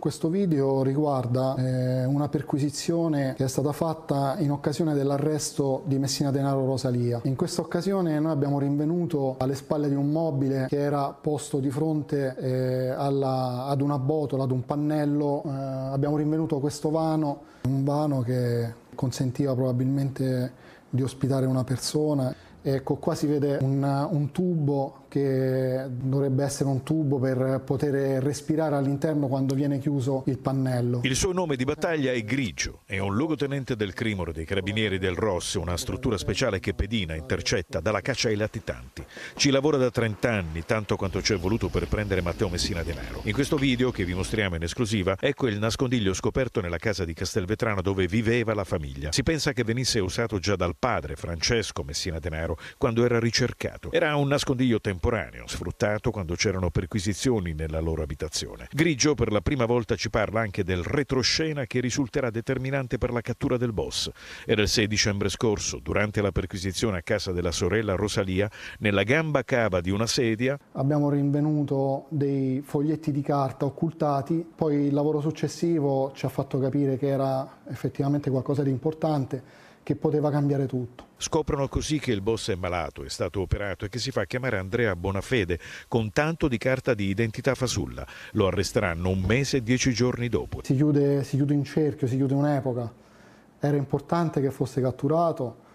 Questo video riguarda eh, una perquisizione che è stata fatta in occasione dell'arresto di Messina Denaro Rosalia. In questa occasione noi abbiamo rinvenuto alle spalle di un mobile che era posto di fronte eh, alla, ad una botola, ad un pannello, eh, abbiamo rinvenuto questo vano, un vano che consentiva probabilmente di ospitare una persona. Ecco, qua si vede un, un tubo che dovrebbe essere un tubo per poter respirare all'interno quando viene chiuso il pannello. Il suo nome di battaglia è Grigio, è un luogotenente del Crimoro dei Carabinieri del Ross, una struttura speciale che pedina, intercetta, dalla caccia ai latitanti. Ci lavora da 30 anni, tanto quanto ci è voluto per prendere Matteo Messina Denaro. In questo video che vi mostriamo in esclusiva, ecco il nascondiglio scoperto nella casa di Castelvetrano dove viveva la famiglia. Si pensa che venisse usato già dal padre, Francesco Messina Denaro, quando era ricercato. Era un nascondiglio temporaneo temporaneo, sfruttato quando c'erano perquisizioni nella loro abitazione. Grigio per la prima volta ci parla anche del retroscena che risulterà determinante per la cattura del boss. Era il 6 dicembre scorso, durante la perquisizione a casa della sorella Rosalia, nella gamba cava di una sedia. Abbiamo rinvenuto dei foglietti di carta occultati, poi il lavoro successivo ci ha fatto capire che era effettivamente qualcosa di importante che poteva cambiare tutto. Scoprono così che il boss è malato, è stato operato e che si fa chiamare Andrea Bonafede con tanto di carta di identità fasulla. Lo arresteranno un mese e dieci giorni dopo. Si chiude, si chiude un cerchio, si chiude un'epoca. Era importante che fosse catturato.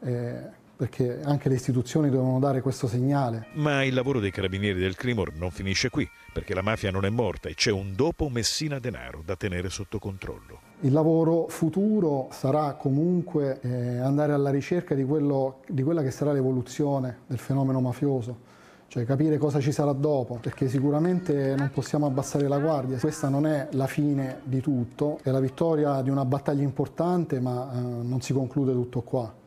Eh, perché anche le istituzioni dovevano dare questo segnale. Ma il lavoro dei carabinieri del Crimor non finisce qui, perché la mafia non è morta e c'è un dopo Messina Denaro da tenere sotto controllo. Il lavoro futuro sarà comunque eh, andare alla ricerca di, quello, di quella che sarà l'evoluzione del fenomeno mafioso cioè capire cosa ci sarà dopo, perché sicuramente non possiamo abbassare la guardia, questa non è la fine di tutto, è la vittoria di una battaglia importante, ma eh, non si conclude tutto qua.